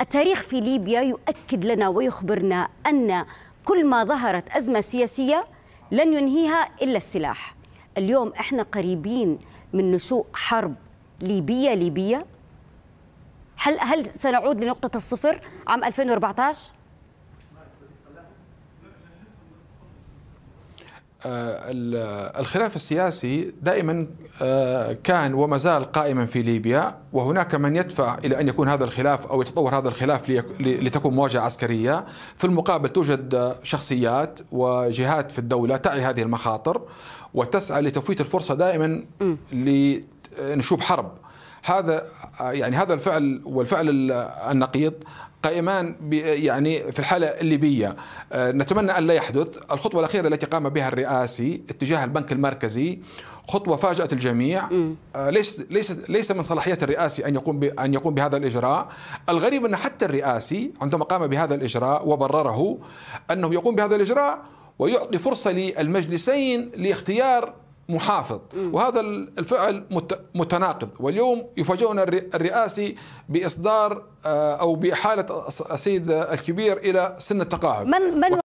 التاريخ في ليبيا يؤكد لنا ويخبرنا أن كل ما ظهرت أزمة سياسية لن ينهيها إلا السلاح اليوم إحنا قريبين من نشوء حرب ليبية ليبية هل هل سنعود لنقطة الصفر عام 2014؟ آه، الخلاف السياسي دائما آه، كان وما زال قائما في ليبيا وهناك من يدفع الى ان يكون هذا الخلاف او يتطور هذا الخلاف لتكون مواجهه عسكريه، في المقابل توجد شخصيات وجهات في الدوله تعي هذه المخاطر وتسعى لتفويت الفرصه دائما لنشوب حرب. هذا يعني هذا الفعل والفعل النقيض قائمان يعني في الحالة الليبية آه، نتمنى أن لا يحدث الخطوة الأخيرة التي قام بها الرئاسي اتجاه البنك المركزي خطوه فاجات الجميع آه، ليس ليس ليس من صلاحيات الرئاسي ان يقوم ان يقوم بهذا الاجراء الغريب ان حتى الرئاسي عندما قام بهذا الاجراء وبرره انه يقوم بهذا الاجراء ويعطي فرصه للمجلسين لاختيار محافظ وهذا الفعل متناقض واليوم يفاجئنا الرئاسي باصدار آه، او باحاله السيد الكبير الى سن التقاعد من من